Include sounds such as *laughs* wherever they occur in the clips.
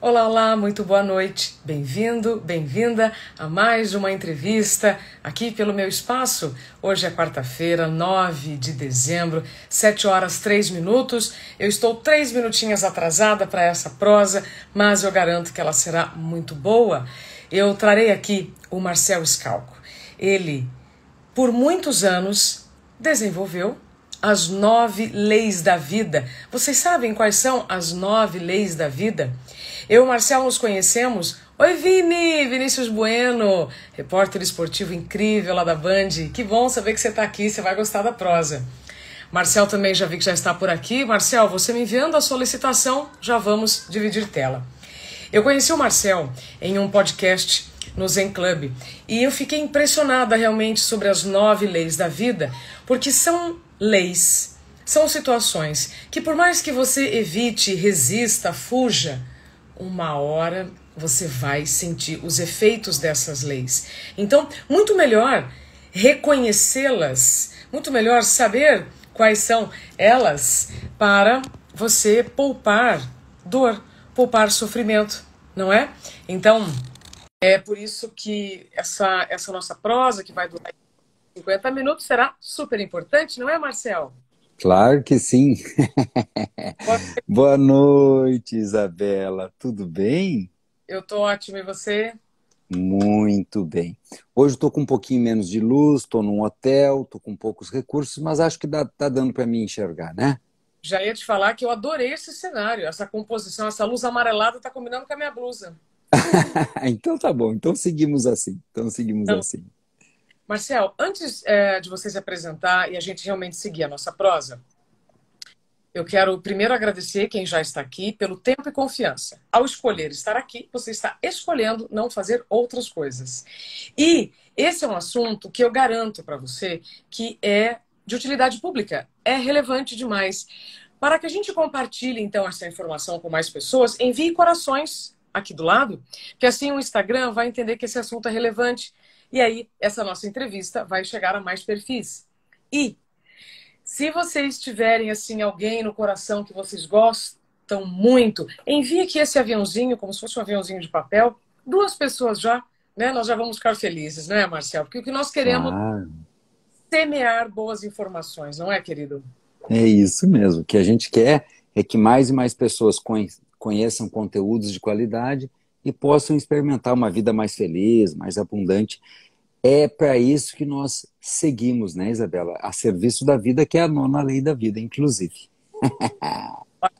Olá, olá, muito boa noite. Bem-vindo, bem-vinda a mais uma entrevista aqui pelo meu espaço. Hoje é quarta-feira, 9 de dezembro, 7 horas 3 minutos. Eu estou 3 minutinhos atrasada para essa prosa, mas eu garanto que ela será muito boa. Eu trarei aqui o Marcel Scalco. Ele, por muitos anos, desenvolveu as nove leis da vida. Vocês sabem quais são as nove leis da vida? Eu e o Marcelo nos conhecemos. Oi, Vini! Vinícius Bueno, repórter esportivo incrível lá da Band. Que bom saber que você está aqui, você vai gostar da prosa. Marcel também já vi que já está por aqui. Marcel, você me enviando a solicitação, já vamos dividir tela. Eu conheci o Marcel em um podcast no Zen Club e eu fiquei impressionada realmente sobre as nove leis da vida, porque são leis. São situações que, por mais que você evite, resista, fuja, uma hora você vai sentir os efeitos dessas leis. Então, muito melhor reconhecê-las, muito melhor saber quais são elas para você poupar dor, poupar sofrimento, não é? Então, é por isso que essa, essa nossa prosa, que vai durar 50 minutos será super importante, não é, Marcel? Claro que sim. *laughs* Boa noite, Isabela. Tudo bem? Eu estou ótimo, e você? Muito bem. Hoje estou com um pouquinho menos de luz, estou num hotel, estou com poucos recursos, mas acho que está dando para mim enxergar, né? Já ia te falar que eu adorei esse cenário, essa composição, essa luz amarelada está combinando com a minha blusa. *laughs* então tá bom, então seguimos assim. Então seguimos então, assim. Marcel, antes é, de você se apresentar e a gente realmente seguir a nossa prosa, eu quero primeiro agradecer quem já está aqui pelo tempo e confiança. Ao escolher estar aqui, você está escolhendo não fazer outras coisas. E esse é um assunto que eu garanto para você que é de utilidade pública, é relevante demais. Para que a gente compartilhe então essa informação com mais pessoas, envie corações aqui do lado, que assim o Instagram vai entender que esse assunto é relevante e aí, essa nossa entrevista vai chegar a mais perfis. E se vocês tiverem assim alguém no coração que vocês gostam muito, envie aqui esse aviãozinho, como se fosse um aviãozinho de papel, duas pessoas já, né? Nós já vamos ficar felizes, né, Marcelo Porque o que nós queremos ah. semear boas informações, não é, querido? É isso mesmo. O que a gente quer é que mais e mais pessoas conheçam conteúdos de qualidade e possam experimentar uma vida mais feliz, mais abundante. É para isso que nós seguimos, né, Isabela? A serviço da vida, que é a nona lei da vida, inclusive. *laughs*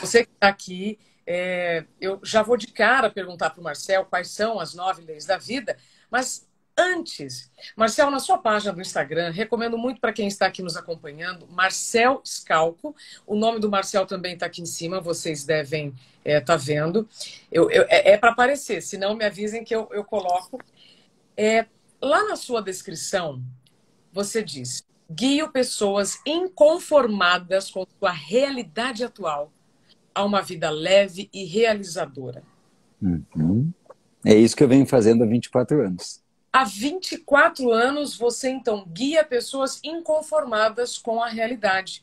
Você que está aqui, é, eu já vou de cara perguntar para o Marcel quais são as nove leis da vida, mas antes. Marcel, na sua página do Instagram, recomendo muito para quem está aqui nos acompanhando, Marcel Scalco. O nome do Marcel também está aqui em cima, vocês devem estar é, tá vendo. Eu, eu, é, é para aparecer, senão me avisem que eu, eu coloco. É, lá na sua descrição, você diz: guio pessoas inconformadas com a realidade atual a uma vida leve e realizadora. Uhum. É isso que eu venho fazendo há 24 anos. Há 24 anos, você então guia pessoas inconformadas com a realidade.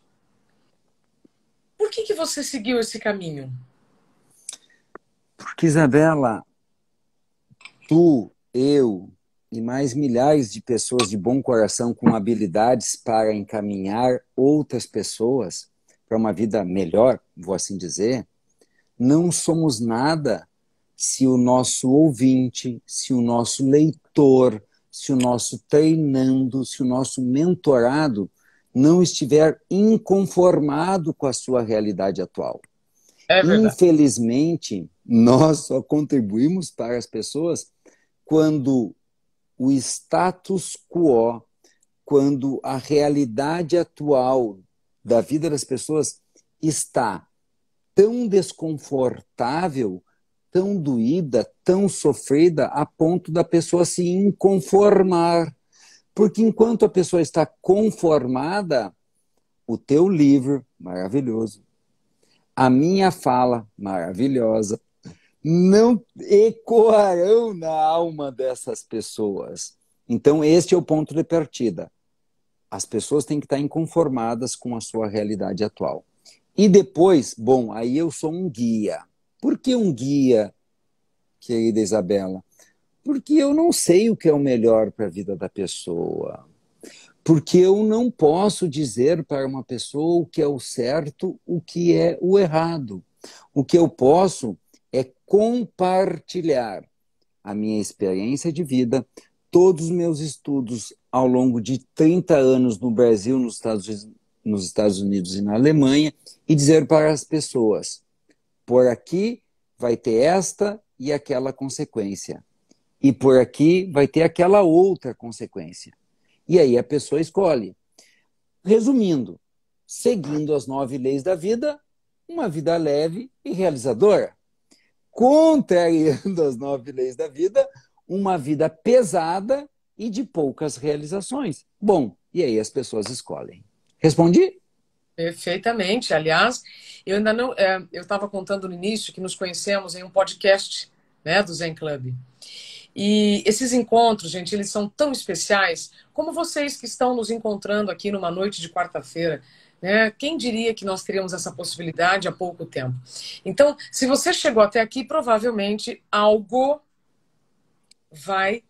Por que, que você seguiu esse caminho? Porque, Isabela, tu, eu e mais milhares de pessoas de bom coração com habilidades para encaminhar outras pessoas para uma vida melhor, vou assim dizer, não somos nada se o nosso ouvinte, se o nosso leitor, se o nosso treinando, se o nosso mentorado não estiver inconformado com a sua realidade atual. É Infelizmente, nós só contribuímos para as pessoas quando o status quo, quando a realidade atual da vida das pessoas está tão desconfortável tão doída, tão sofrida, a ponto da pessoa se inconformar. Porque enquanto a pessoa está conformada, o teu livro, maravilhoso, a minha fala, maravilhosa, não ecoarão na alma dessas pessoas. Então, este é o ponto de partida. As pessoas têm que estar inconformadas com a sua realidade atual. E depois, bom, aí eu sou um guia. Por que um guia, querida Isabela? Porque eu não sei o que é o melhor para a vida da pessoa. Porque eu não posso dizer para uma pessoa o que é o certo, o que é o errado. O que eu posso é compartilhar a minha experiência de vida, todos os meus estudos ao longo de 30 anos no Brasil, nos Estados, nos Estados Unidos e na Alemanha, e dizer para as pessoas: por aqui vai ter esta e aquela consequência. E por aqui vai ter aquela outra consequência. E aí a pessoa escolhe. Resumindo, seguindo as nove leis da vida, uma vida leve e realizadora. Contrariando *laughs* as nove leis da vida, uma vida pesada e de poucas realizações. Bom, e aí as pessoas escolhem. Respondi? Perfeitamente. Aliás, eu ainda não. É, eu estava contando no início que nos conhecemos em um podcast né, do Zen Club. E esses encontros, gente, eles são tão especiais como vocês que estão nos encontrando aqui numa noite de quarta-feira. Né? Quem diria que nós teríamos essa possibilidade há pouco tempo? Então, se você chegou até aqui, provavelmente algo vai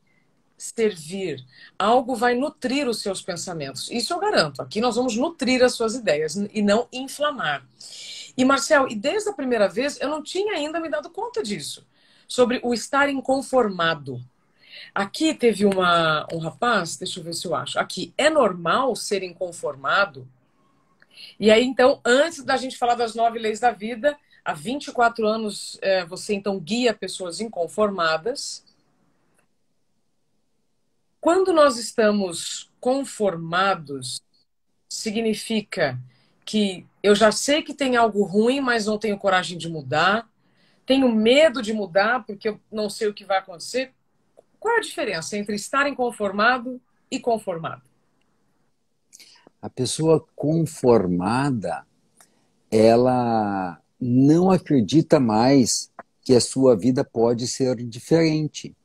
servir, algo vai nutrir os seus pensamentos. Isso eu garanto. Aqui nós vamos nutrir as suas ideias e não inflamar. E Marcel, e desde a primeira vez eu não tinha ainda me dado conta disso, sobre o estar inconformado. Aqui teve uma, um rapaz, deixa eu ver se eu acho. Aqui, é normal ser inconformado? E aí, então, antes da gente falar das nove leis da vida, há 24 anos eh, você então guia pessoas inconformadas. Quando nós estamos conformados, significa que eu já sei que tem algo ruim, mas não tenho coragem de mudar, tenho medo de mudar porque eu não sei o que vai acontecer. Qual é a diferença entre estar inconformado e conformado? A pessoa conformada, ela não acredita mais que a sua vida pode ser diferente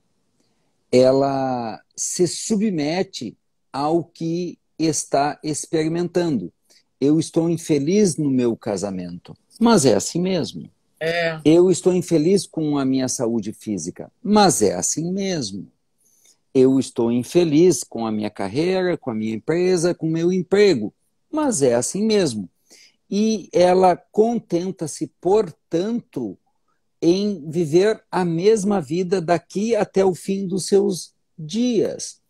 ela se submete ao que está experimentando. Eu estou infeliz no meu casamento, mas é assim mesmo. É. Eu estou infeliz com a minha saúde física, mas é assim mesmo. Eu estou infeliz com a minha carreira, com a minha empresa, com o meu emprego, mas é assim mesmo. E ela contenta-se, portanto, em viver a mesma vida daqui até o fim dos seus dias.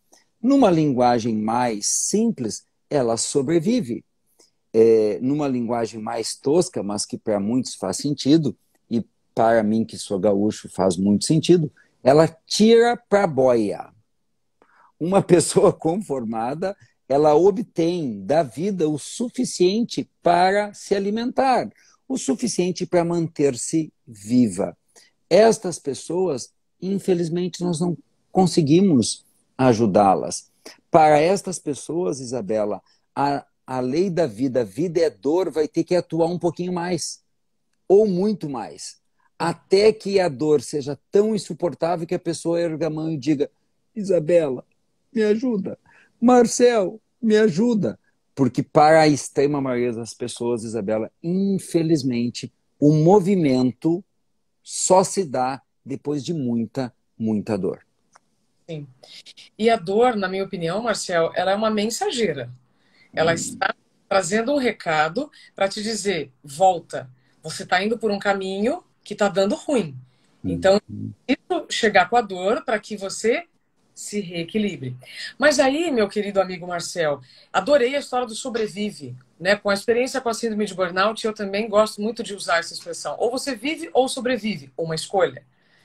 Numa linguagem mais simples, ela sobrevive. É, numa linguagem mais tosca, mas que para muitos faz sentido, e para mim, que sou gaúcho, faz muito sentido, ela tira para a boia. Uma *laughs* pessoa conformada, ela obtém da vida o suficiente para se alimentar o suficiente para manter-se viva. Estas pessoas, infelizmente, nós não conseguimos ajudá-las. Para estas pessoas, Isabela, a, a lei da vida, vida é dor, vai ter que atuar um pouquinho mais, ou muito mais, até que a dor seja tão insuportável que a pessoa erga a mão e diga: Isabela, me ajuda. Marcel, me ajuda. Porque para a extrema maioria das pessoas, Isabela, infelizmente, o movimento só se dá depois de muita, muita dor. Sim. E a dor, na minha opinião, Marcel, ela é uma mensageira. Ela hum. está trazendo um recado para te dizer: volta, você está indo por um caminho que está dando ruim. Hum. Então, isso chegar com a dor para que você se reequilibre. Mas aí, meu querido amigo Marcel, adorei a história do sobrevive. Né? Com a experiência com a síndrome de burnout, eu também gosto muito de usar essa expressão. Ou você vive ou sobrevive, uma escolha.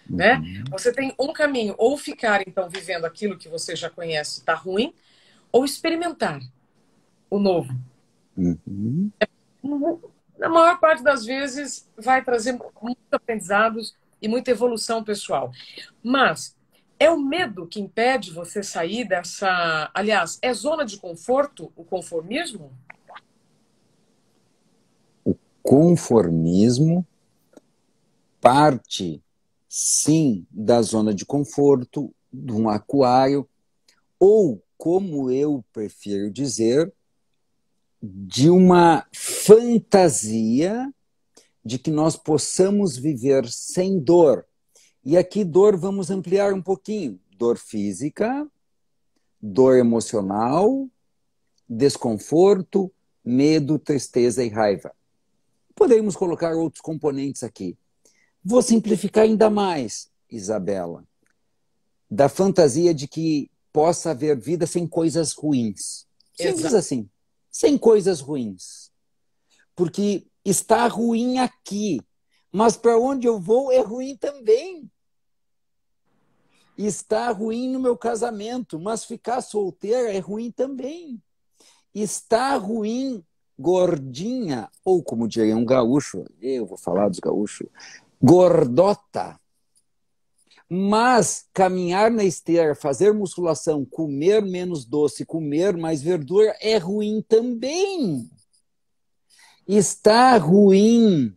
Né? Uhum. Né? Você tem um caminho, ou ficar então vivendo aquilo que você já conhece está ruim, ou experimentar o novo. Uhum. Na maior parte das vezes vai trazer muitos aprendizados e muita evolução pessoal. Mas é o medo que impede você sair dessa. Aliás, é zona de conforto o conformismo? O conformismo parte, sim, da zona de conforto, de um aquário, ou, como eu prefiro dizer, de uma fantasia de que nós possamos viver sem dor e aqui, dor, vamos ampliar um pouquinho: dor física, dor emocional, desconforto, medo, tristeza e raiva. Podemos colocar outros componentes aqui. Vou simplificar ainda mais, Isabela, da fantasia de que possa haver vida sem coisas ruins. Simples assim, sem coisas ruins. Porque está ruim aqui, mas para onde eu vou é ruim também. Está ruim no meu casamento, mas ficar solteira é ruim também. Está ruim gordinha, ou como diria um gaúcho, eu vou falar dos gaúchos, gordota. Mas caminhar na esteira, fazer musculação, comer menos doce, comer mais verdura é ruim também. Está ruim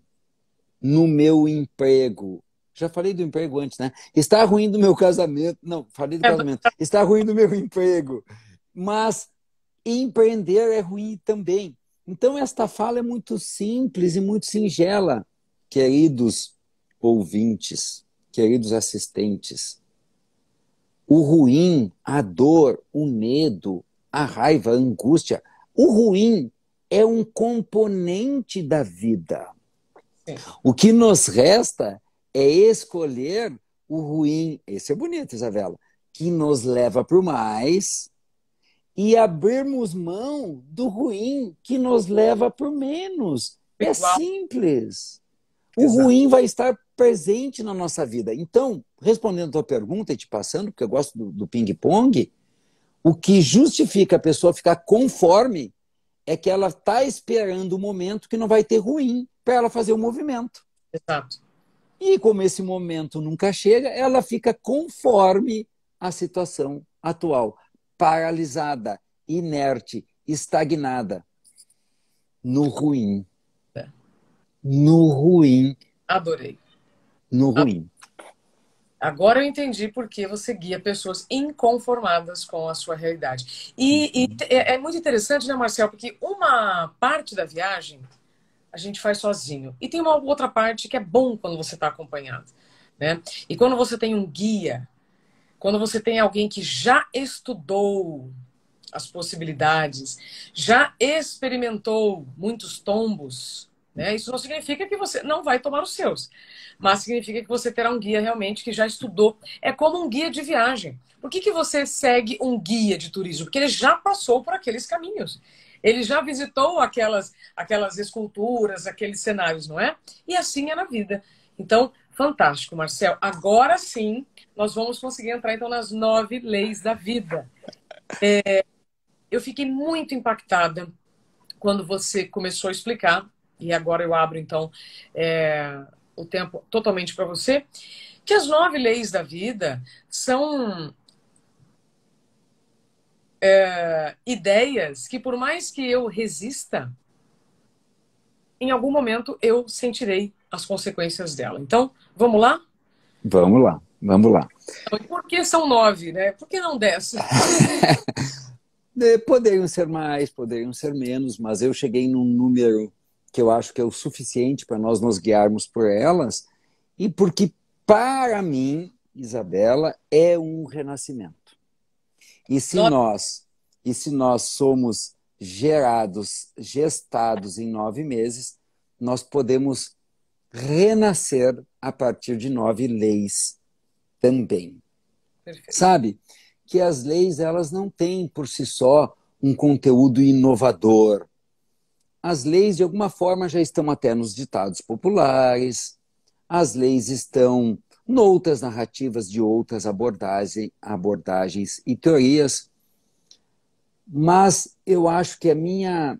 no meu emprego, já falei do emprego antes, né? Está ruim do meu casamento. Não, falei do é, casamento. Está ruim do meu *laughs* emprego. Mas empreender é ruim também. Então, esta fala é muito simples e muito singela. Queridos ouvintes, queridos assistentes, o ruim, a dor, o medo, a raiva, a angústia, o ruim é um componente da vida. O que nos resta é escolher o ruim, esse é bonito, Isabela, que nos leva para o mais e abrirmos mão do ruim que nos leva para o menos. É simples. O ruim vai estar presente na nossa vida. Então, respondendo a tua pergunta e te passando, porque eu gosto do, do ping-pong, o que justifica a pessoa ficar conforme é que ela está esperando o momento que não vai ter ruim para ela fazer o movimento. Exato. E como esse momento nunca chega, ela fica conforme a situação atual, paralisada, inerte, estagnada, no ruim. É. No ruim. Adorei. No ruim. Agora eu entendi porque você guia pessoas inconformadas com a sua realidade. E, e uhum. é, é muito interessante, né, Marcel? Porque uma parte da viagem a gente faz sozinho. E tem uma outra parte que é bom quando você está acompanhado. Né? E quando você tem um guia, quando você tem alguém que já estudou as possibilidades, já experimentou muitos tombos, né? isso não significa que você não vai tomar os seus, mas significa que você terá um guia realmente que já estudou. É como um guia de viagem. Por que, que você segue um guia de turismo? Porque ele já passou por aqueles caminhos. Ele já visitou aquelas, aquelas esculturas, aqueles cenários, não é? E assim é na vida. Então, fantástico, Marcel. Agora sim, nós vamos conseguir entrar então nas nove leis da vida. É, eu fiquei muito impactada quando você começou a explicar, e agora eu abro então é, o tempo totalmente para você, que as nove leis da vida são é, ideias que, por mais que eu resista, em algum momento eu sentirei as consequências dela. Então, vamos lá? Vamos lá, vamos lá. Por que são nove, né? Por que não dez? *laughs* É, poderiam ser mais, poderiam ser menos, mas eu cheguei num número que eu acho que é o suficiente para nós nos guiarmos por elas e porque, para mim, Isabela, é um renascimento. E se nove... nós, e se nós somos gerados, gestados em nove meses, nós podemos renascer a partir de nove leis também. Perfeito. Sabe que as leis elas não têm por si só um conteúdo inovador. As leis de alguma forma já estão até nos ditados populares. As leis estão noutras narrativas de outras abordagem, abordagens e teorias, mas eu acho que a minha,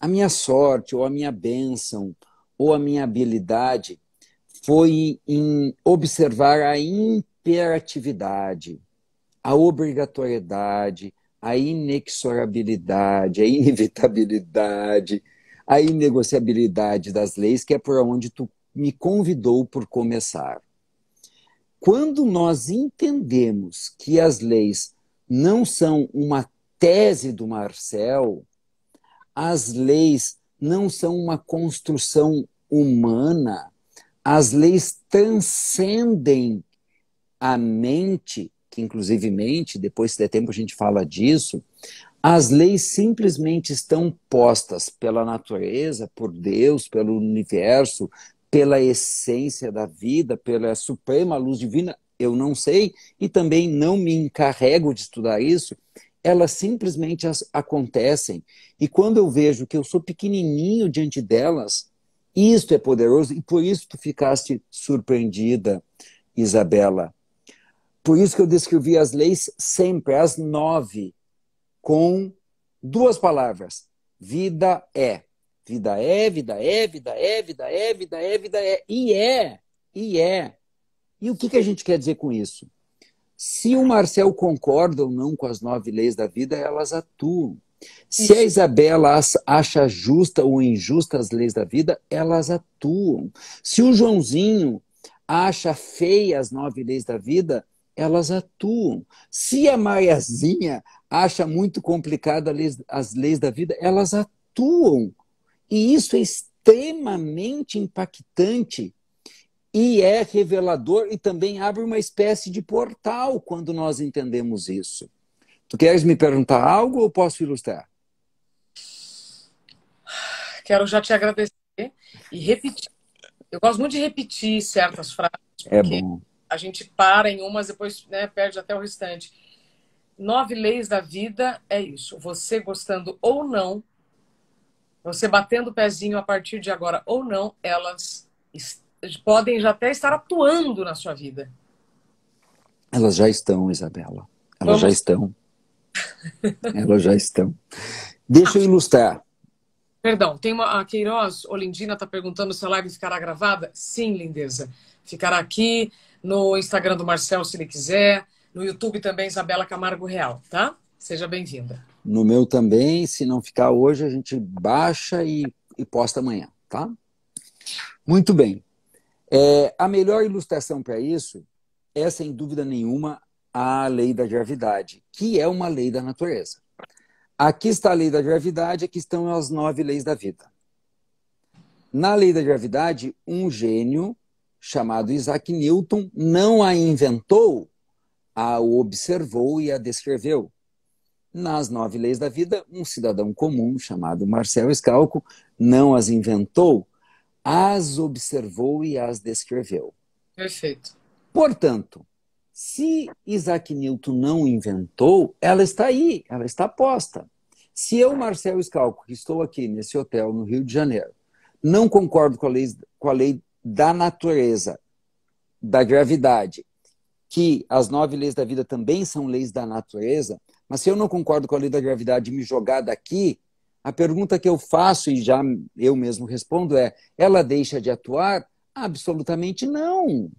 a minha sorte, ou a minha bênção, ou a minha habilidade foi em observar a imperatividade, a obrigatoriedade, a inexorabilidade, a inevitabilidade, a inegociabilidade das leis, que é por onde tu me convidou por começar. Quando nós entendemos que as leis não são uma tese do Marcel, as leis não são uma construção humana, as leis transcendem a mente, que inclusive mente, depois se der tempo a gente fala disso, as leis simplesmente estão postas pela natureza, por Deus, pelo universo, pela essência da vida, pela suprema luz divina, eu não sei e também não me encarrego de estudar isso, elas simplesmente as, acontecem. E quando eu vejo que eu sou pequenininho diante delas, isto é poderoso e por isso tu ficaste surpreendida, Isabela. Por isso que eu descrevi as leis sempre, as nove, com duas palavras: vida é. Vida é, vida é, vida é, vida é, vida é, vida é. E é, e é. E o que, que a gente quer dizer com isso? Se o Marcel concorda ou não com as nove leis da vida, elas atuam. Se a Isabela acha justa ou injusta as leis da vida, elas atuam. Se o Joãozinho acha feia as nove leis da vida, elas atuam. Se a Maiazinha acha muito complicada as leis da vida, elas atuam e isso é extremamente impactante e é revelador e também abre uma espécie de portal quando nós entendemos isso. Tu queres me perguntar algo ou posso ilustrar? Quero já te agradecer e repetir. Eu gosto muito de repetir certas frases, é porque é bom. a gente para em umas, e depois né, perde até o restante. Nove leis da vida é isso. Você gostando ou não, você batendo o pezinho a partir de agora ou não, elas podem já até estar atuando na sua vida. Elas já estão, Isabela. Elas Vamos. já estão. *laughs* Elas já estão. Deixa eu ilustrar. Perdão, tem uma, a Queiroz Olindina está perguntando se a live ficará gravada. Sim, lindeza. Ficará aqui no Instagram do Marcel, se ele quiser. No YouTube também, Isabela Camargo Real, tá? Seja bem-vinda. No meu também, se não ficar hoje, a gente baixa e, e posta amanhã, tá? Muito bem. É, a melhor ilustração para isso é, sem dúvida nenhuma, a lei da gravidade, que é uma lei da natureza. Aqui está a lei da gravidade, aqui estão as nove leis da vida. Na lei da gravidade, um gênio chamado Isaac Newton não a inventou, a observou e a descreveu. Nas nove leis da vida, um cidadão comum chamado Marcel Escalco não as inventou, as observou e as descreveu. Perfeito. Portanto, se Isaac Newton não inventou, ela está aí, ela está posta. Se eu, Marcel Escalco, que estou aqui nesse hotel no Rio de Janeiro, não concordo com a lei, com a lei da natureza, da gravidade, que as nove leis da vida também são leis da natureza, mas se eu não concordo com a lei da gravidade me jogar daqui, a pergunta que eu faço e já eu mesmo respondo é: ela deixa de atuar? Absolutamente não.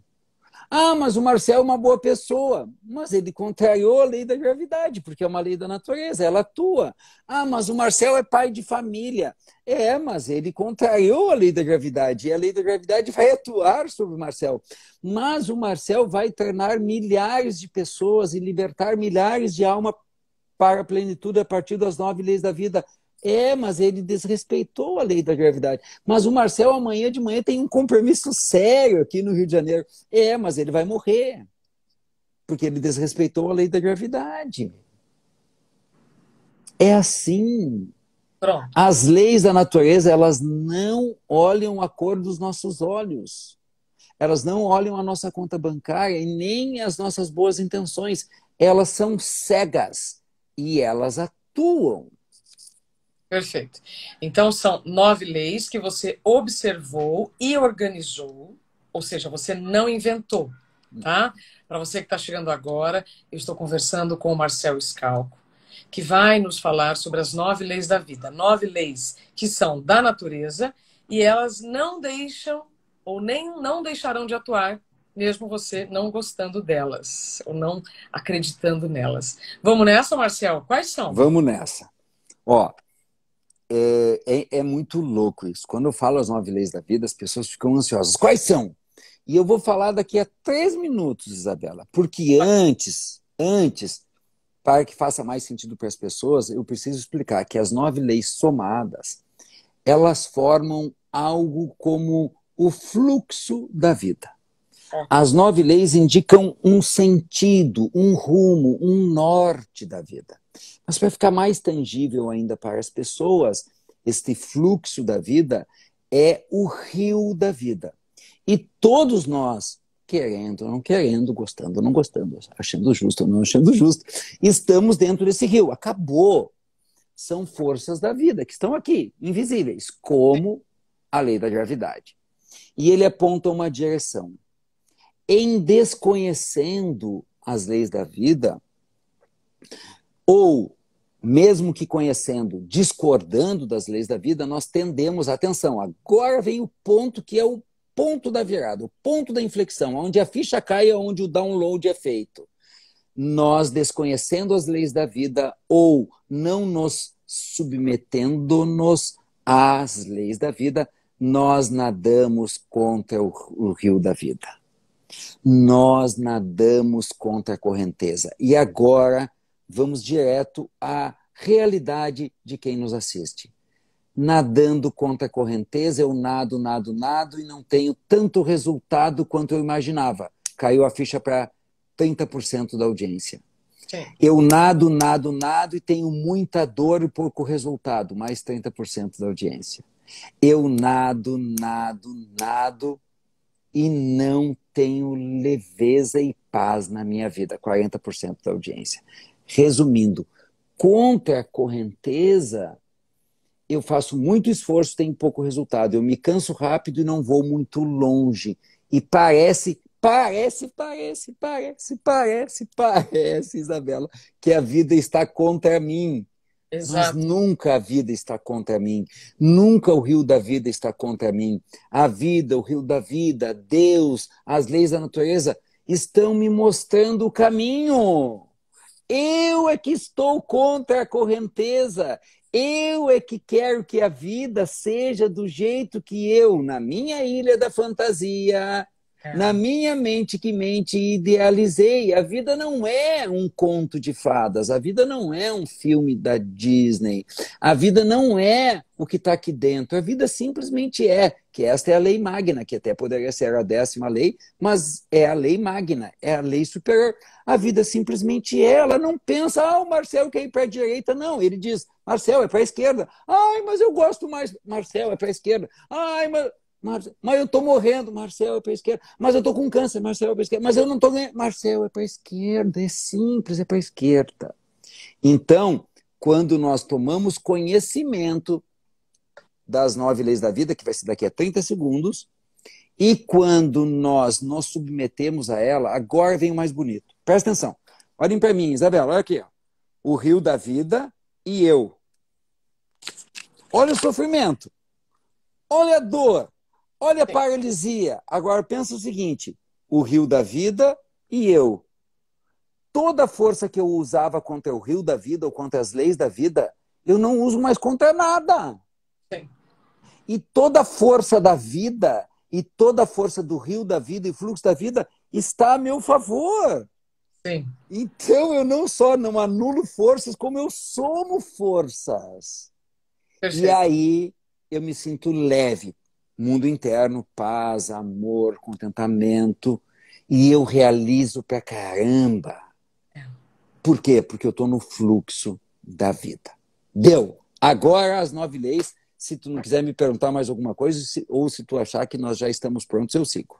Ah, mas o Marcel é uma boa pessoa. Mas ele contrariou a lei da gravidade, porque é uma lei da natureza, ela atua. Ah, mas o Marcel é pai de família. É, mas ele contrariou a lei da gravidade, e a lei da gravidade vai atuar sobre o Marcel. Mas o Marcel vai treinar milhares de pessoas e libertar milhares de almas para a plenitude a partir das nove leis da vida. É, mas ele desrespeitou a lei da gravidade. Mas o Marcel amanhã de manhã tem um compromisso sério aqui no Rio de Janeiro. É, mas ele vai morrer. Porque ele desrespeitou a lei da gravidade. É assim. Pronto. As leis da natureza, elas não olham a cor dos nossos olhos. Elas não olham a nossa conta bancária e nem as nossas boas intenções. Elas são cegas e elas atuam. Perfeito. Então, são nove leis que você observou e organizou, ou seja, você não inventou, tá? Para você que está chegando agora, eu estou conversando com o Marcel Scalco, que vai nos falar sobre as nove leis da vida. Nove leis que são da natureza e elas não deixam ou nem não deixarão de atuar mesmo você não gostando delas ou não acreditando nelas. Vamos nessa, Marcel? Quais são? Vamos nessa. Ó, é, é, é, muito louco isso. Quando eu falo as nove leis da vida, as pessoas ficam ansiosas. Quais são? E eu vou falar daqui a três minutos, Isabela, porque antes, antes, para que faça mais sentido para as pessoas, eu preciso explicar que as nove leis somadas, elas formam algo como o fluxo da vida. As nove leis indicam um sentido, um rumo, um norte da vida. Mas para ficar mais tangível ainda para as pessoas, este fluxo da vida é o rio da vida. E todos nós, querendo ou não querendo, gostando ou não gostando, achando justo ou não achando justo, estamos dentro desse rio. Acabou. São forças da vida que estão aqui, invisíveis, como a lei da gravidade. E ele aponta uma direção em desconhecendo as leis da vida, ou mesmo que conhecendo, discordando das leis da vida, nós tendemos, atenção, agora vem o ponto que é o ponto da virada, o ponto da inflexão, onde a ficha cai, onde o download é feito. Nós desconhecendo as leis da vida ou não nos submetendo-nos às leis da vida, nós nadamos contra o, o rio da vida. Nós nadamos contra a correnteza. E agora vamos direto à realidade de quem nos assiste. Nadando contra a correnteza, eu nado, nado, nado e não tenho tanto resultado quanto eu imaginava. Caiu a ficha para 30% da audiência. Sim. Eu nado, nado, nado e tenho muita dor e pouco resultado, mais 30% da audiência. Eu nado, nado, nado e não tenho leveza e paz na minha vida, 40% da audiência. Resumindo, contra a correnteza, eu faço muito esforço, tenho pouco resultado. Eu me canso rápido e não vou muito longe. E parece, parece, parece, parece, parece, parece, Isabela, que a vida está contra mim. Exato. Mas nunca a vida está contra mim, nunca o rio da vida está contra mim. A vida, o rio da vida, Deus, as leis da natureza estão me mostrando o caminho. Eu é que estou contra a correnteza. Eu é que quero que a vida seja do jeito que eu, na minha ilha da fantasia, é. Na minha mente que mente idealizei, a vida não é um conto de fadas, a vida não é um filme da Disney, a vida não é o que está aqui dentro, a vida simplesmente é, que esta é a lei magna, que até poderia ser a décima lei, mas é a lei magna, é a lei superior. A vida simplesmente é, ela não pensa, ah, o Marcelo quer ir para a direita, não, ele diz, Marcelo é para a esquerda, ai, mas eu gosto mais, Marcelo é para a esquerda, ai, mas Mar... Mas eu estou morrendo, Marcel é para a esquerda. Mas eu estou com câncer, Marcel é para a esquerda. Mas eu não estou ganhando. Marcel é para a esquerda, é simples, é para a esquerda. Então, quando nós tomamos conhecimento das nove leis da vida, que vai ser daqui a 30 segundos, e quando nós nos submetemos a ela, agora vem o mais bonito. Presta atenção. Olhem para mim, Isabela, olha aqui. Ó. O rio da vida e eu. Olha o sofrimento. Olha a dor. Olha a paralisia. Agora pensa o seguinte: o rio da vida e eu. Toda a força que eu usava contra o rio da vida ou contra as leis da vida, eu não uso mais contra nada. Sim. E toda a força da vida e toda a força do rio da vida e fluxo da vida está a meu favor. Sim. Então eu não só não anulo forças, como eu somo forças. Perfeito. E aí eu me sinto leve mundo interno, paz, amor, contentamento, e eu realizo pra caramba. É. Por quê? Porque eu estou no fluxo da vida. Deu. Agora as nove leis. Se tu não quiser me perguntar mais alguma coisa se, ou se tu achar que nós já estamos prontos, eu sigo.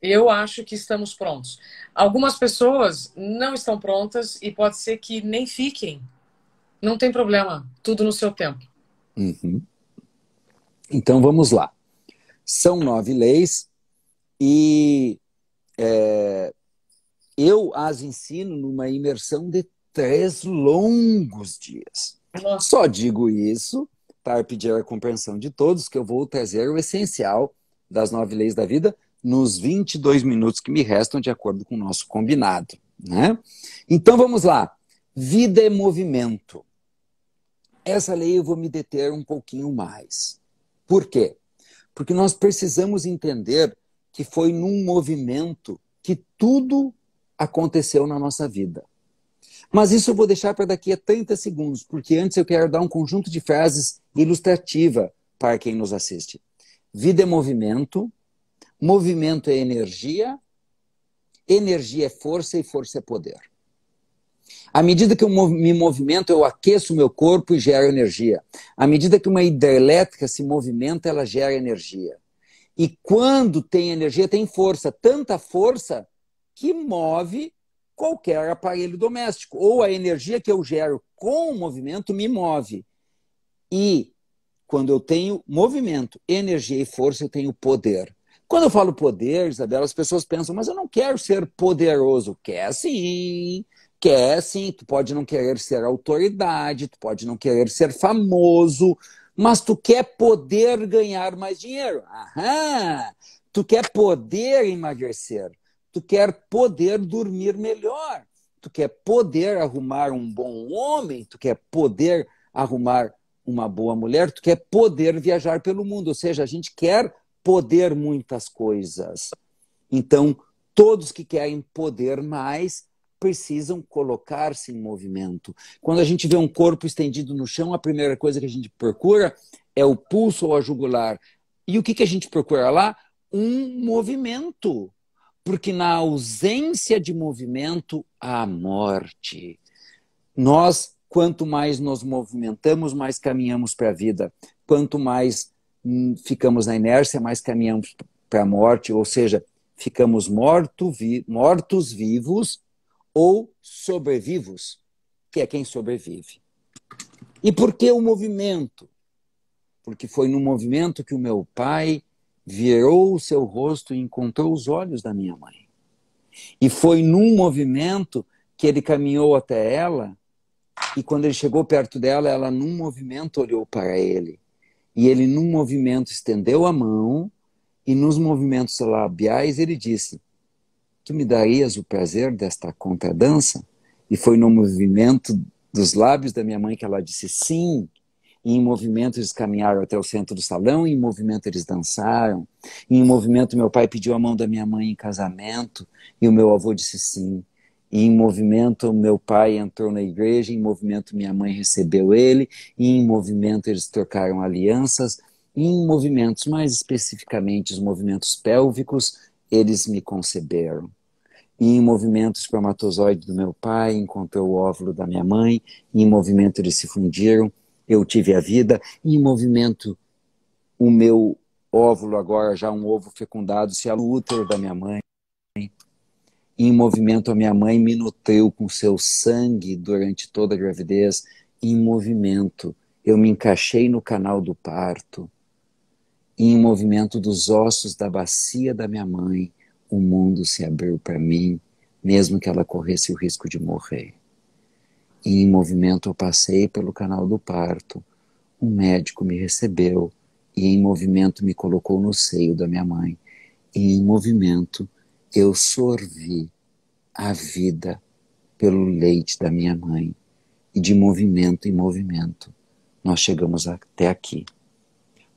Eu acho que estamos prontos. Algumas pessoas não estão prontas e pode ser que nem fiquem. Não tem problema. Tudo no seu tempo. Uhum. Então vamos lá. São nove leis e é, eu as ensino numa imersão de três longos dias. Nossa. Só digo isso para tá, pedir a compreensão de todos que eu vou trazer o essencial das nove leis da vida nos 22 minutos que me restam, de acordo com o nosso combinado. Né? Então vamos lá. Vida é movimento. Essa lei eu vou me deter um pouquinho mais. Por quê? Porque nós precisamos entender que foi num movimento que tudo aconteceu na nossa vida. Mas isso eu vou deixar para daqui a 30 segundos, porque antes eu quero dar um conjunto de frases ilustrativa para quem nos assiste. Vida é movimento, movimento é energia, energia é força e força é poder. À medida que eu me movimento, eu aqueço o meu corpo e gero energia. À medida que uma hidrelétrica se movimenta, ela gera energia. E quando tem energia, tem força. Tanta força que move qualquer aparelho doméstico. Ou a energia que eu gero com o movimento me move. E quando eu tenho movimento, energia e força, eu tenho poder. Quando eu falo poder, Isabela, as pessoas pensam, mas eu não quero ser poderoso. Quer sim quer, sim, tu pode não querer ser autoridade, tu pode não querer ser famoso, mas tu quer poder ganhar mais dinheiro. Aham! Tu quer poder emagrecer, tu quer poder dormir melhor, tu quer poder arrumar um bom homem, tu quer poder arrumar uma boa mulher, tu quer poder viajar pelo mundo, ou seja, a gente quer poder muitas coisas. Então, todos que querem poder mais precisam colocar-se em movimento. Quando a gente vê um corpo estendido no chão, a primeira coisa que a gente procura é o pulso ou a jugular. E o que, que a gente procura lá? Um movimento. Porque na ausência de movimento, há morte. Nós, quanto mais nos movimentamos, mais caminhamos para a vida. Quanto mais hum, ficamos na inércia, mais caminhamos para a morte. Ou seja, ficamos morto, vi mortos vivos ou sobrevivos, que é quem sobrevive. E por que o movimento? Porque foi no movimento que o meu pai virou o seu rosto e encontrou os olhos da minha mãe. E foi num movimento que ele caminhou até ela, e quando ele chegou perto dela, ela num movimento olhou para ele. E ele num movimento estendeu a mão, e nos movimentos labiais ele disse: tu me darias o prazer desta contradança? E foi no movimento dos lábios da minha mãe que ela disse sim. E em movimento eles caminharam até o centro do salão, em movimento eles dançaram. E em movimento meu pai pediu a mão da minha mãe em casamento, e o meu avô disse sim. E em movimento meu pai entrou na igreja, em movimento minha mãe recebeu ele, e em movimento eles trocaram alianças, e em movimentos, mais especificamente os movimentos pélvicos, eles me conceberam e em movimento o espermatozoide do meu pai encontrou o óvulo da minha mãe, e em movimento eles se fundiram, eu tive a vida, e em movimento o meu óvulo agora já um ovo fecundado se é o útero da minha mãe. E em movimento a minha mãe me nutriu com seu sangue durante toda a gravidez, e em movimento eu me encaixei no canal do parto, e em movimento dos ossos da bacia da minha mãe o mundo se abriu para mim, mesmo que ela corresse o risco de morrer. E em movimento eu passei pelo canal do parto, um médico me recebeu e em movimento me colocou no seio da minha mãe. E em movimento eu sorvi a vida pelo leite da minha mãe. E de movimento em movimento nós chegamos até aqui.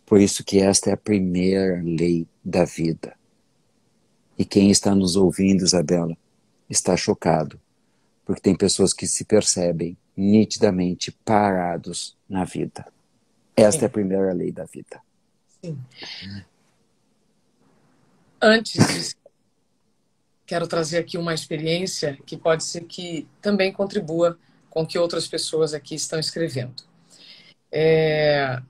Por isso que esta é a primeira lei da vida. E quem está nos ouvindo, Isabela, está chocado, porque tem pessoas que se percebem nitidamente parados na vida. Esta Sim. é a primeira lei da vida. Sim. Antes disso, quero trazer aqui uma experiência que pode ser que também contribua com o que outras pessoas aqui estão escrevendo. É,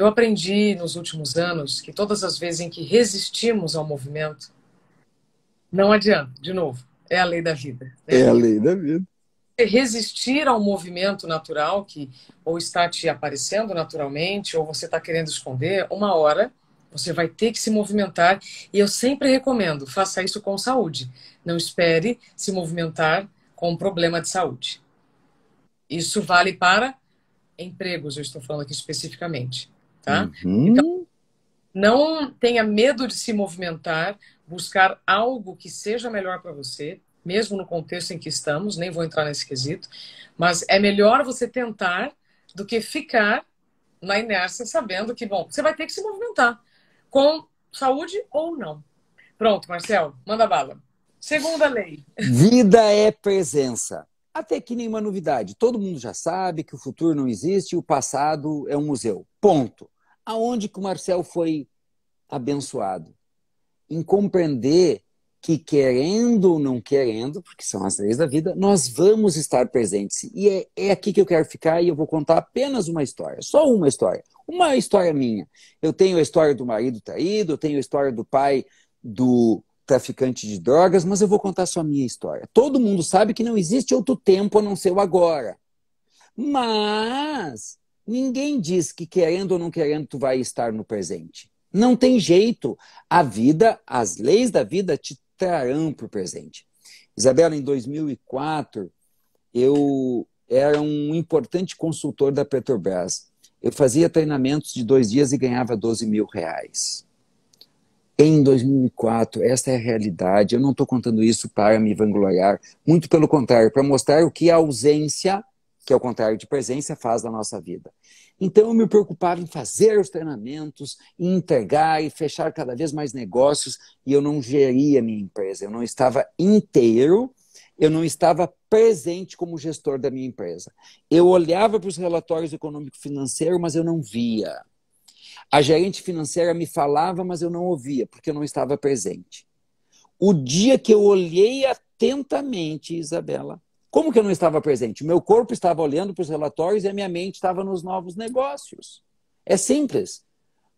eu aprendi nos últimos anos que todas as vezes em que resistimos ao movimento, não adianta, de novo, é a lei da vida. Né? É a lei da vida. Resistir ao movimento natural que ou está te aparecendo naturalmente, ou você está querendo esconder, uma hora você vai ter que se movimentar. E eu sempre recomendo, faça isso com saúde. Não espere se movimentar com um problema de saúde. Isso vale para empregos, eu estou falando aqui especificamente tá? Uhum. Então, não tenha medo de se movimentar, buscar algo que seja melhor para você, mesmo no contexto em que estamos, nem vou entrar nesse quesito, mas é melhor você tentar do que ficar na inércia sabendo que, bom, você vai ter que se movimentar com saúde ou não. Pronto, Marcel, manda bala. Segunda lei. Vida é presença. Até aqui nenhuma novidade. Todo mundo já sabe que o futuro não existe e o passado é um museu. Ponto. Aonde que o Marcel foi abençoado? Em compreender que, querendo ou não querendo, porque são as leis da vida, nós vamos estar presentes. E é, é aqui que eu quero ficar e eu vou contar apenas uma história, só uma história. Uma história minha. Eu tenho a história do marido traído, eu tenho a história do pai do traficante de drogas, mas eu vou contar só a minha história. Todo mundo sabe que não existe outro tempo a não ser o agora. Mas ninguém diz que querendo ou não querendo tu vai estar no presente. Não tem jeito. A vida, as leis da vida te trarão para o presente. Isabela, em 2004, eu era um importante consultor da Petrobras. Eu fazia treinamentos de dois dias e ganhava 12 mil reais em 2004. Esta é a realidade. Eu não estou contando isso para me vangloriar, muito pelo contrário, para mostrar o que a ausência, que é o contrário de presença, faz na nossa vida. Então eu me preocupava em fazer os treinamentos, em entregar e fechar cada vez mais negócios, e eu não geria minha empresa, eu não estava inteiro eu não estava presente como gestor da minha empresa. Eu olhava para os relatórios econômico-financeiro, mas eu não via. A gerente financeira me falava, mas eu não ouvia, porque eu não estava presente. O dia que eu olhei atentamente, Isabela, como que eu não estava presente? O meu corpo estava olhando para os relatórios e a minha mente estava nos novos negócios. É simples.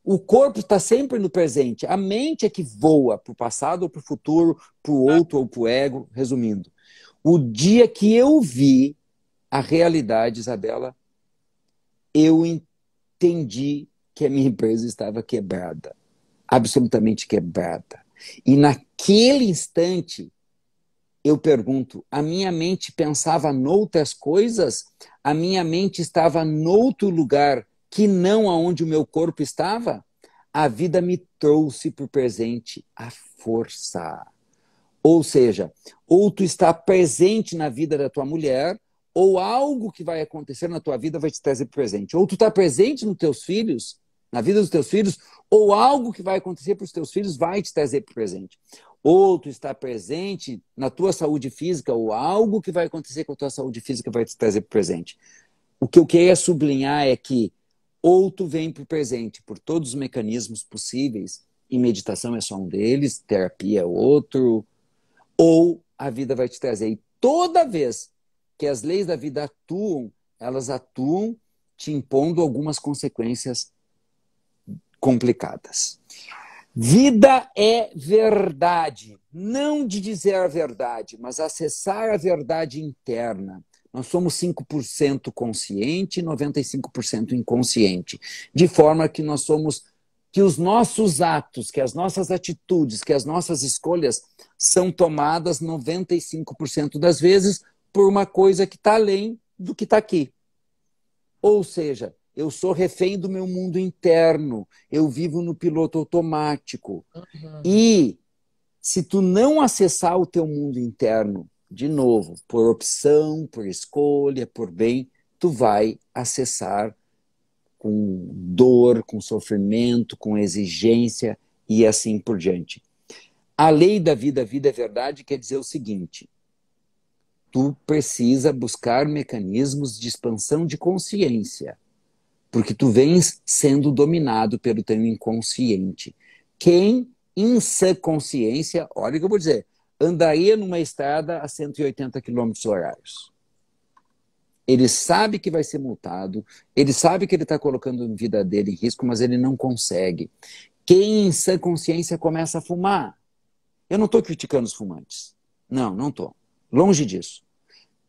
O corpo está sempre no presente. A mente é que voa para o passado ou para o futuro, para o outro ou para o ego. Resumindo, o dia que eu vi a realidade, Isabela, eu entendi que a minha empresa estava quebrada, absolutamente quebrada. E naquele instante, eu pergunto, a minha mente pensava noutras coisas? A minha mente estava noutro lugar que não aonde o meu corpo estava? A vida me trouxe para o presente a força. Ou seja, ou tu está presente na vida da tua mulher, ou algo que vai acontecer na tua vida vai te trazer presente. Ou tu está presente nos teus filhos, na vida dos teus filhos, ou algo que vai acontecer para os teus filhos vai te trazer para o presente. Ou tu está presente na tua saúde física, ou algo que vai acontecer com a tua saúde física vai te trazer para o presente. O que eu queria sublinhar é que ou tu vem para o presente por todos os mecanismos possíveis, e meditação é só um deles, terapia é outro, ou a vida vai te trazer. E toda vez que as leis da vida atuam, elas atuam te impondo algumas consequências complicadas. Vida é verdade, não de dizer a verdade, mas acessar a verdade interna. Nós somos 5% consciente e 95% inconsciente, de forma que nós somos que os nossos atos, que as nossas atitudes, que as nossas escolhas são tomadas 95% das vezes por uma coisa que está além do que está aqui. Ou seja, eu sou refém do meu mundo interno. Eu vivo no piloto automático. Uhum. E se tu não acessar o teu mundo interno, de novo, por opção, por escolha, por bem, tu vai acessar com dor, com sofrimento, com exigência e assim por diante. A lei da vida, a vida é verdade, quer dizer o seguinte: tu precisa buscar mecanismos de expansão de consciência porque tu vens sendo dominado pelo teu inconsciente. Quem, em sã consciência, olha o que eu vou dizer, andaria numa estrada a 180 km horários. Ele sabe que vai ser multado, ele sabe que ele está colocando a vida dele em risco, mas ele não consegue. Quem em sã consciência começa a fumar? Eu não estou criticando os fumantes. Não, não estou. Longe disso.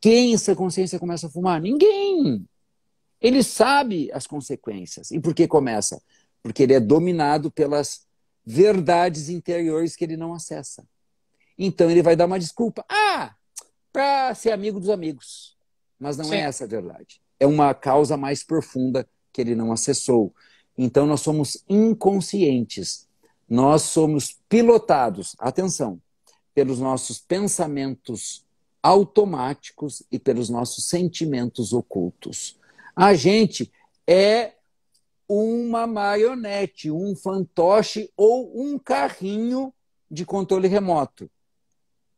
Quem em sã consciência começa a fumar? Ninguém. Ele sabe as consequências. E por que começa? Porque ele é dominado pelas verdades interiores que ele não acessa. Então ele vai dar uma desculpa. Ah, para ser amigo dos amigos. Mas não é Sim. é essa a verdade. É uma causa mais profunda que ele não acessou. Então nós somos inconscientes. Nós somos pilotados, atenção, pelos nossos pensamentos automáticos e pelos nossos sentimentos ocultos. A gente é uma marionete, um fantoche ou um carrinho de controle remoto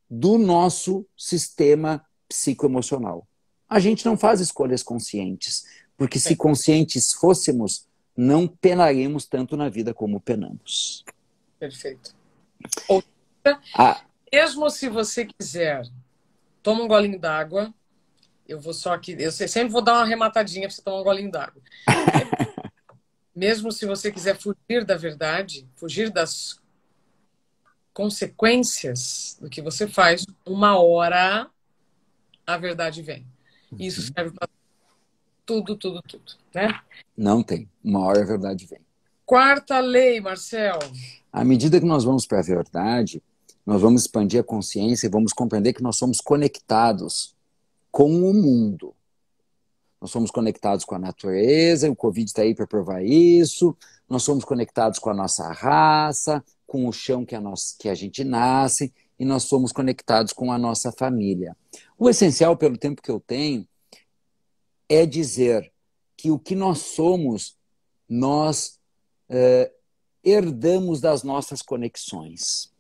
do nosso sistema psicoemocional. A gente não faz escolhas conscientes, porque se conscientes fôssemos, não penaríamos tanto na vida como penamos. Perfeito. Outra, ah. mesmo se você quiser, toma um golinho d'água eu vou só aqui. Eu sempre vou dar uma arrematadinha para você tomar um golinho d'água. *laughs* Mesmo se você quiser fugir da verdade, fugir das consequências do que você faz, uma hora a verdade vem. Isso uhum. serve para tudo, tudo, tudo, né? Não tem. Uma hora a verdade vem. Quarta lei, Marcel. À medida que nós vamos para a verdade, nós vamos expandir a consciência e vamos compreender que nós somos conectados com o mundo. Nós somos conectados com a natureza, o Covid está aí para provar isso. Nós somos conectados com a nossa raça, com o chão que a, nossa, que a gente nasce, e nós somos conectados com a nossa família. O essencial, pelo tempo que eu tenho, é dizer que o que nós somos, nós eh, herdamos das nossas conexões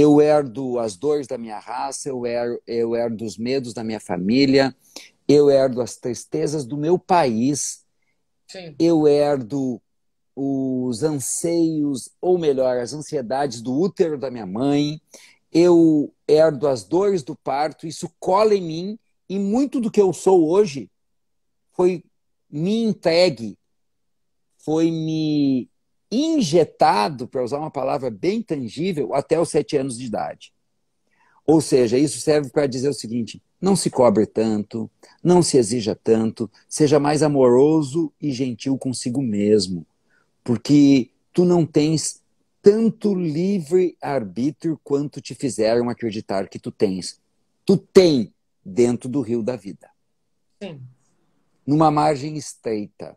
eu herdo as dores da minha raça, eu herdo, eu herdo os medos da minha família, eu herdo as tristezas do meu país, Sim. eu herdo os anseios, ou melhor, as ansiedades do útero da minha mãe, eu herdo as dores do parto, isso cola em mim, e muito do que eu sou hoje foi me entregue, foi me injetado, para usar uma palavra bem tangível, até os sete anos de idade. Ou seja, isso serve para dizer o seguinte: não se cobre tanto, não se exija tanto, seja mais amoroso e gentil consigo mesmo, porque tu não tens tanto livre arbítrio quanto te fizeram acreditar que tu tens. Tu tem dentro do rio da vida. Sim. Numa margem estreita.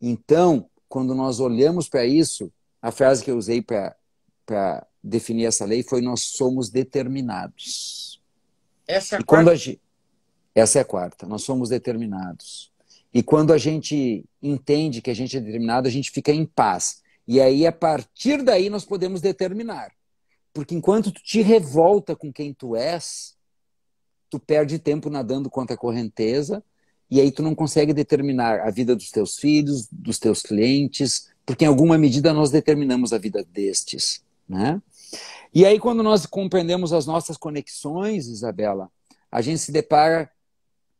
Então, quando nós olhamos para isso, a frase que eu usei para definir essa lei foi: nós somos determinados. Essa é a e quarta. A, essa é a quarta. Nós somos determinados. E quando a gente entende que a gente é determinado, a gente fica em paz. E aí, a partir daí, nós podemos determinar. Porque enquanto tu te revolta com quem tu és, tu perde tempo nadando contra a correnteza, e aí tu não consegue determinar a vida dos teus filhos, dos teus clientes, porque em alguma medida nós determinamos a vida destes, né? E aí quando nós compreendemos as nossas conexões, Isabela, a gente se depara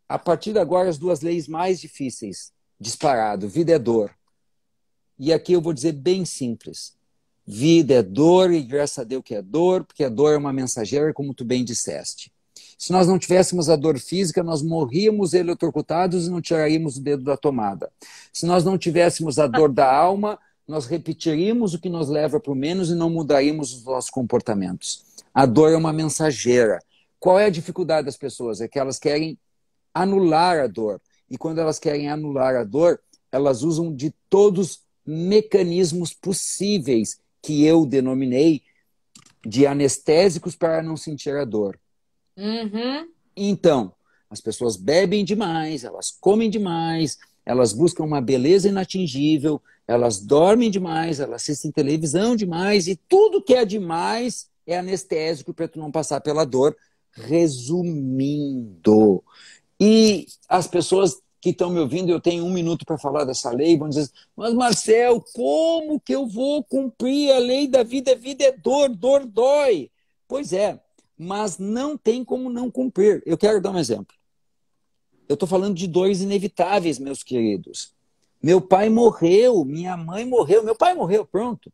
a partir de agora as duas leis mais difíceis, disparado, vida é dor. E aqui eu vou dizer bem simples. Vida é dor e graças a Deus que é dor, porque a dor é uma mensageira, como tu bem disseste. Se nós não tivéssemos a dor física, nós morríamos eletrocutados e não tiraríamos o dedo da tomada. Se nós não tivéssemos a dor da alma, nós repetiríamos o que nos leva para o menos e não mudaríamos os nossos comportamentos. A dor é uma mensageira. Qual é a dificuldade das pessoas? É que elas querem anular a dor. E quando elas querem anular a dor, elas usam de todos os mecanismos possíveis que eu denominei de anestésicos para não sentir a dor. Uhum. Então, as pessoas bebem demais, elas comem demais, elas buscam uma beleza inatingível, elas dormem demais, elas assistem televisão demais e tudo que é demais é anestésico para tu não passar pela dor. Resumindo. E as pessoas que estão me ouvindo, eu tenho um minuto para falar dessa lei, vão dizer, mas Marcel, como que eu vou cumprir a lei da vida? Vida é dor, dor dói. Pois é, mas não tem como não cumprir. Eu quero dar um exemplo. Eu estou falando de dores inevitáveis, meus queridos. Meu pai morreu, minha mãe morreu, meu pai morreu, pronto.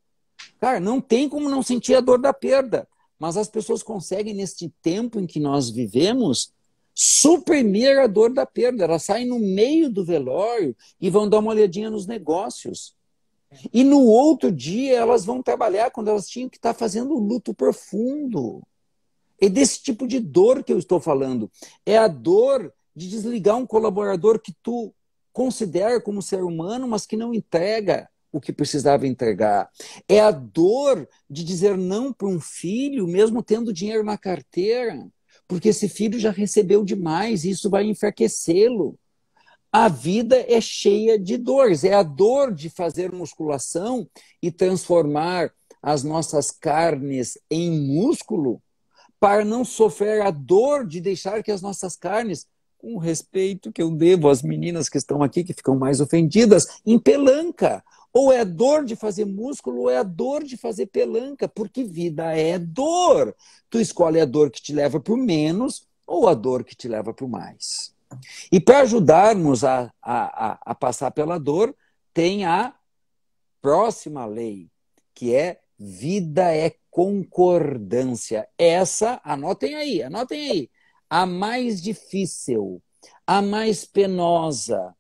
Cara, não tem como não sentir a dor da perda. Mas as pessoas conseguem, neste tempo em que nós vivemos, suprimir a dor da perda. Elas saem no meio do velório e vão dar uma olhadinha nos negócios. E no outro dia elas vão trabalhar quando elas tinham que estar tá fazendo fazendo luto profundo. É desse tipo de dor que eu estou falando. É a dor de desligar um colaborador que tu considera como ser humano, mas que não entrega o que precisava entregar. É a dor de dizer não para um filho, mesmo tendo dinheiro na carteira, porque esse filho já recebeu demais e isso vai enfraquecê-lo. A vida é cheia de dores. É a dor de fazer musculação e transformar as nossas carnes em músculo para não sofrer a dor de deixar que as nossas carnes, com o respeito que eu devo às meninas que estão aqui, que ficam mais ofendidas, em pelanca. Ou é a dor de fazer músculo, ou é a dor de fazer pelanca, porque vida é dor. Tu escolhe a dor que te leva para o menos ou a dor que te leva para o mais. E para ajudarmos a, a, a, a passar pela dor, tem a próxima lei, que é vida é concordância. Essa, anotem aí, anotem aí. A mais difícil, a mais penosa.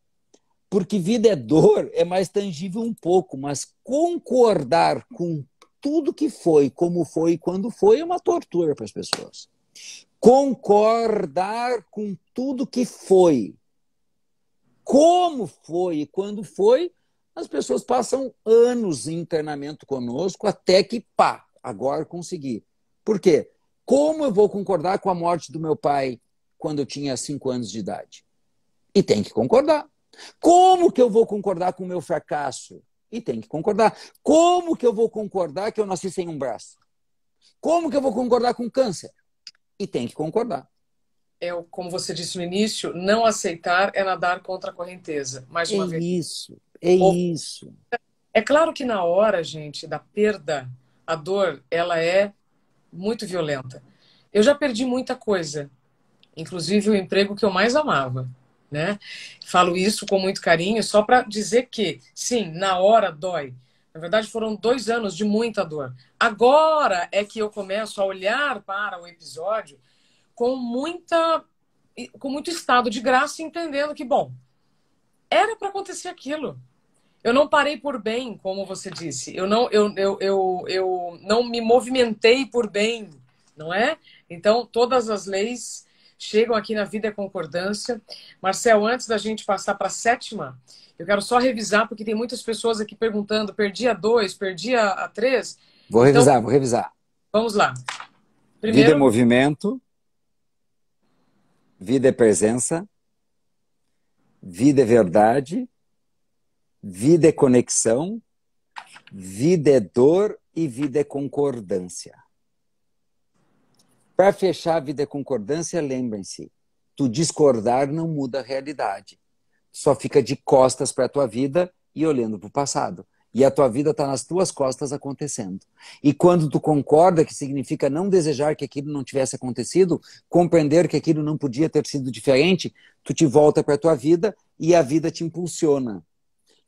Porque vida é dor, é mais tangível um pouco, mas concordar com tudo que foi, como foi e quando foi, é uma tortura para as pessoas. Concordar com tudo que foi, como foi e quando foi, as pessoas passam anos em internamento conosco até que pá, agora consegui. Por quê? Como eu vou concordar com a morte do meu pai quando eu tinha cinco anos de idade? E tem que concordar. Como que eu vou concordar com o meu fracasso? E tem que concordar. Como que eu vou concordar que eu nasci sem um braço? Como que eu vou concordar com câncer? E tem que concordar. É, como você disse no início, não aceitar é nadar contra a correnteza. Mais é uma é vez. Isso, é isso. É claro que na hora, gente, da perda a dor, ela é muito violenta. Eu já perdi muita coisa, inclusive o emprego que eu mais amava, né? Falo isso com muito carinho, só para dizer que, sim, na hora dói. Na verdade, foram dois anos de muita dor. Agora é que eu começo a olhar para o episódio com muita, com muito estado de graça, entendendo que, bom, era para acontecer aquilo. Eu não parei por bem, como você disse. Eu não, eu, eu, eu, eu não me movimentei por bem, não é? Então, todas as leis chegam aqui na Vida é Concordância. Marcel, antes da gente passar para a sétima, eu quero só revisar, porque tem muitas pessoas aqui perguntando: perdi a dois, perdi a, três. Vou então, revisar, vou revisar. Vamos lá. Primeiro, vida é movimento, vida é presença, vida é verdade Vida é conexão, vida é dor e vida é concordância. Para fechar a vida é concordância, lembrem-se, tu discordar não muda a realidade. Só fica de costas para a tua vida e olhando para o passado. E a tua vida está nas tuas costas acontecendo. E quando tu concorda, que significa não desejar que aquilo não tivesse acontecido, compreender que aquilo não podia ter sido diferente, tu te volta para a tua vida e a vida te impulsiona.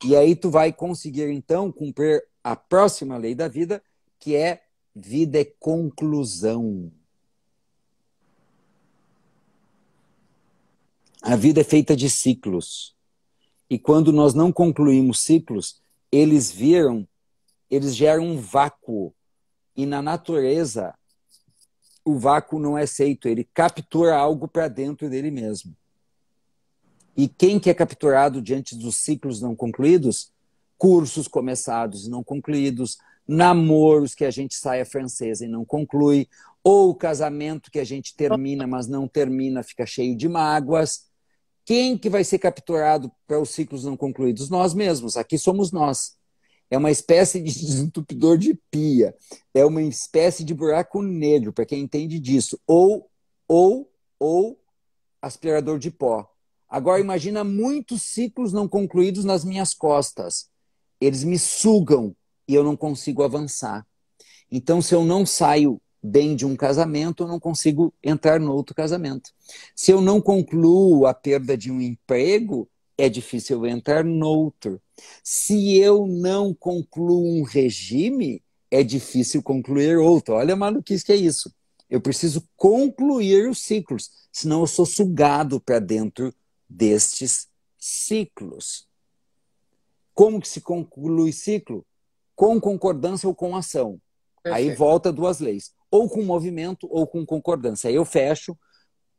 E aí tu vai conseguir, então, cumprir a próxima lei da vida, que é vida é conclusão. A vida é feita de ciclos. E quando nós não concluímos ciclos, eles viram, eles geram um vácuo. E na natureza, o vácuo não é aceito, ele captura algo para dentro dele mesmo. E quem que é capturado diante dos ciclos não concluídos? Cursos começados e não concluídos, namoros que a gente sai à francesa e não conclui, ou o casamento que a gente termina, mas não termina, fica cheio de mágoas. Quem que vai ser capturado para os ciclos não concluídos? Nós mesmos, aqui somos nós. É uma espécie de *laughs* desentupidor de pia, é uma espécie de buraco negro, para quem entende disso, ou ou ou aspirador de pó. Agora imagina muitos ciclos não concluídos nas minhas costas. Eles me sugam e eu não consigo avançar. Então, se eu não saio bem de um casamento, eu não consigo entrar no outro casamento. Se eu não concluo a perda de um emprego, é difícil eu entrar no outro. Se eu não concluo um regime, é difícil concluir outro. Olha a maluquice que é isso. Eu preciso concluir os ciclos, senão eu sou sugado para dentro destes ciclos. Como que se conclui ciclo? Com concordância ou com ação. Perfeito. Aí volta duas leis. Ou com movimento ou com concordância. Aí eu fecho.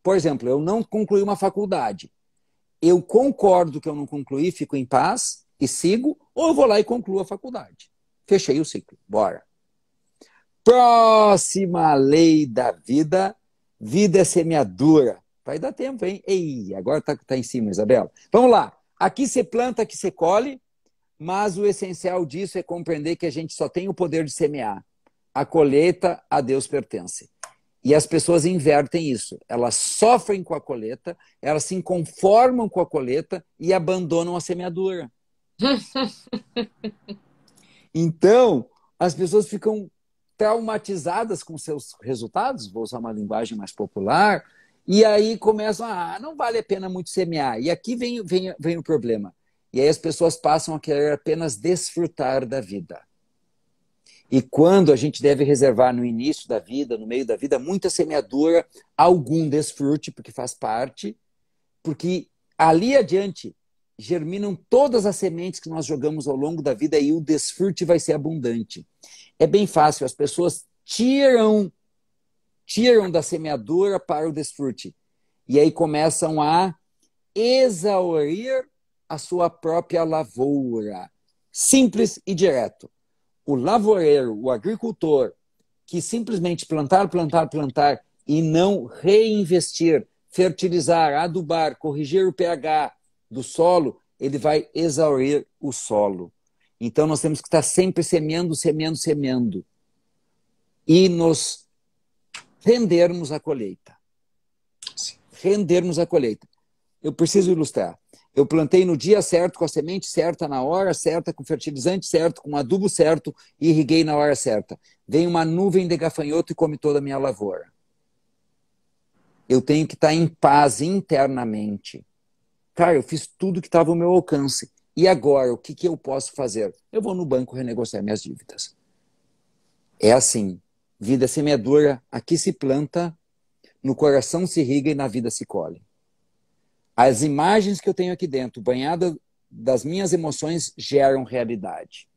Por exemplo, eu não concluí uma faculdade. Eu concordo que eu não concluí, fico em paz e sigo, ou eu vou lá e concluo a faculdade. Fechei o ciclo. Bora. Próxima lei da vida: vida é semeadura. Vai dar tempo, hein? Ei, agora está tá em cima, Isabela. Vamos lá. Aqui você planta, aqui você colhe, mas o essencial disso é compreender que a gente só tem o poder de semear. A colheita a Deus pertence. E as pessoas invertem isso. Elas sofrem com a colheita, elas se conformam com a colheita e abandonam a semeadura. *laughs* então, as pessoas ficam traumatizadas com seus resultados, vou usar uma linguagem mais popular, e aí começam a, ah, não vale a pena muito semear. E aqui vem, vem, vem o problema. E aí as pessoas passam a querer apenas desfrutar da vida. E quando a gente deve reservar no início da vida, no meio da vida, muita semeadura, algum desfrute, porque faz parte, porque ali adiante germinam todas as sementes que nós jogamos ao longo da vida e o desfrute vai ser abundante. É bem fácil, as pessoas tiram tiram da semeadura para o desfrute. E aí começam a exaurir a sua própria lavoura. Simples e direto. O lavoureiro, o agricultor, que simplesmente plantar, plantar, plantar e não reinvestir, fertilizar, adubar, corrigir o pH do solo, ele vai exaurir o solo. Então nós temos que estar sempre semeando, semeando, semeando. E nos rendermos a colheita. Sim. Rendermos a colheita. Eu preciso ilustrar. Eu plantei no dia certo, com a semente certa, na hora certa, com fertilizante certo, com adubo certo e irriguei na hora certa. Vem uma nuvem de gafanhoto e come toda a minha lavoura. Eu tenho que estar em paz internamente. Cara, eu fiz tudo que estava ao meu alcance. E agora, o que, que eu posso fazer? Eu vou no banco renegociar minhas dívidas. É assim. Vida semeadora, aqui se planta, no coração se irriga e na vida se colhe. As imagens que eu tenho aqui dentro, banhada das minhas emoções, geram realidade.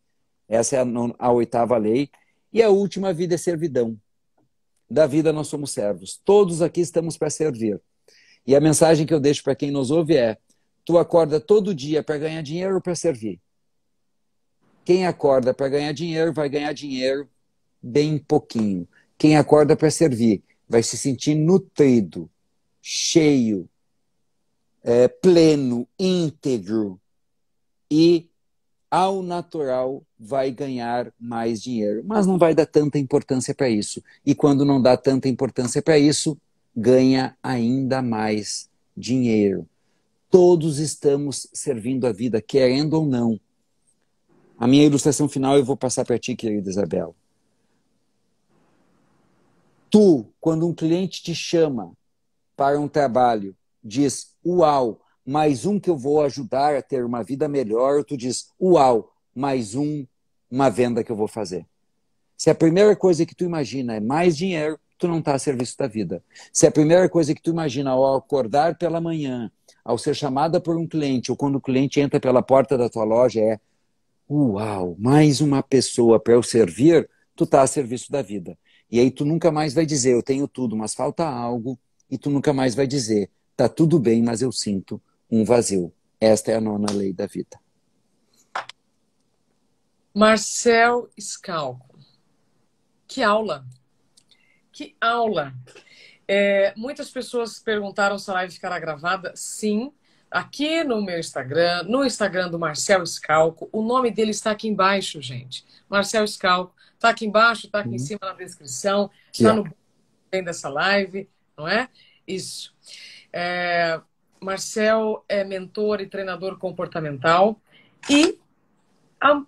Essa é a, a oitava lei. E a última, vida é servidão. Da vida nós somos servos. Todos aqui estamos para servir. E a mensagem que eu deixo para quem nos ouve é: tu acorda todo dia para ganhar dinheiro ou para servir? Quem acorda para ganhar dinheiro vai ganhar dinheiro bem pouquinho. Quem acorda para servir vai se sentir nutrido, cheio, é, pleno, íntegro e ao natural vai ganhar mais dinheiro, mas não vai dar tanta importância para isso. E quando não dá tanta importância para isso, ganha ainda mais dinheiro. Todos estamos servindo a vida, querendo ou não. A minha ilustração final eu vou passar para ti, querida Isabel tu, quando um cliente te chama para um trabalho, diz uau, mais um que eu vou ajudar a ter uma vida melhor, tu diz uau, mais um, uma venda que eu vou fazer. Se a primeira coisa que tu imagina é mais dinheiro, tu não está a serviço da vida. Se a primeira coisa que tu imagina ao acordar pela manhã, ao ser chamada por um cliente, ou quando o cliente entra pela porta da tua loja, é uau, mais uma pessoa para eu servir, tu está a serviço da vida. E aí tu nunca mais vai dizer, eu tenho tudo, mas falta algo, e tu nunca mais vai dizer, tá tudo bem, mas eu sinto um vazio. Esta é a nona lei da vida. Marcel Scalco. Que aula! Que aula! É, muitas pessoas perguntaram se a live ficará gravada. Sim, aqui no meu Instagram, no Instagram do Marcel Scalco. O nome dele está aqui embaixo, gente. Marcel Scalco. Está aqui embaixo, está aqui uhum. em cima na descrição, está no bem dessa live, não é? Isso. É, Marcel é mentor e treinador comportamental e há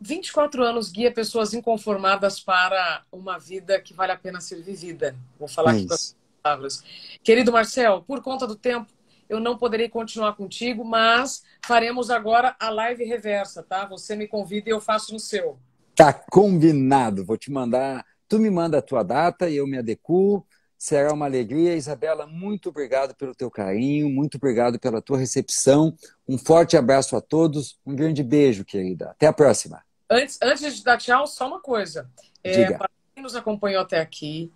24 anos guia pessoas inconformadas para uma vida que vale a pena ser vivida. Vou falar é aqui das palavras. Querido Marcel, por conta do tempo, eu não poderei continuar contigo, mas faremos agora a live reversa, tá? Você me convida e eu faço no seu. Tá combinado. Vou te mandar. Tu me manda a tua data e eu me adequo. Será uma alegria. Isabela, muito obrigado pelo teu carinho, muito obrigado pela tua recepção. Um forte abraço a todos, um grande beijo, querida. Até a próxima. Antes, antes de dar tchau, só uma coisa. É, para quem nos acompanhou até aqui,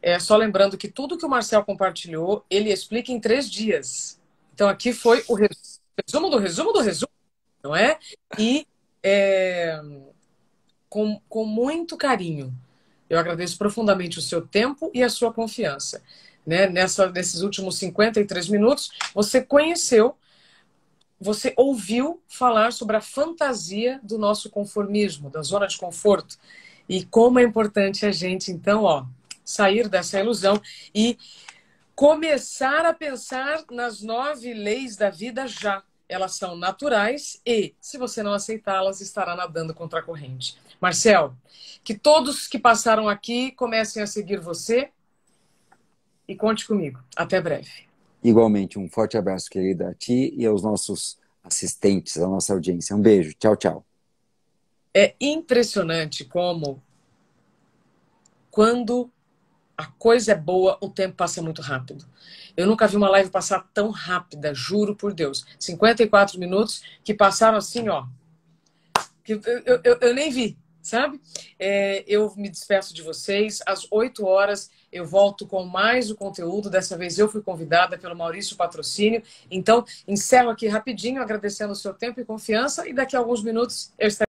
é, só lembrando que tudo que o Marcel compartilhou, ele explica em três dias. Então aqui foi o resumo do resumo do resumo, não é? E é, com, com muito carinho. Eu agradeço profundamente o seu tempo e a sua confiança. Né? Nessa, nesses últimos 53 minutos, você conheceu, você ouviu falar sobre a fantasia do nosso conformismo, da zona de conforto. E como é importante a gente, então, ó, sair dessa ilusão e começar a pensar nas nove leis da vida já. Elas são naturais e, se você não aceitá-las, estará nadando contra a corrente. Marcel, que todos que passaram aqui comecem a seguir você e conte comigo. Até breve. Igualmente, um forte abraço, querida, a ti e aos nossos assistentes, à nossa audiência. Um beijo. Tchau, tchau. É impressionante como quando a coisa é boa, o tempo passa muito rápido. Eu nunca vi uma live passar tão rápida, juro por Deus. 54 minutos que passaram assim, ó. Que eu, eu, eu nem vi sabe? É, eu me despeço de vocês. Às 8 horas eu volto com mais o conteúdo. Dessa vez eu fui convidada pelo Maurício Patrocínio. Então, encerro aqui rapidinho, agradecendo o seu tempo e confiança. E daqui a alguns minutos eu estarei.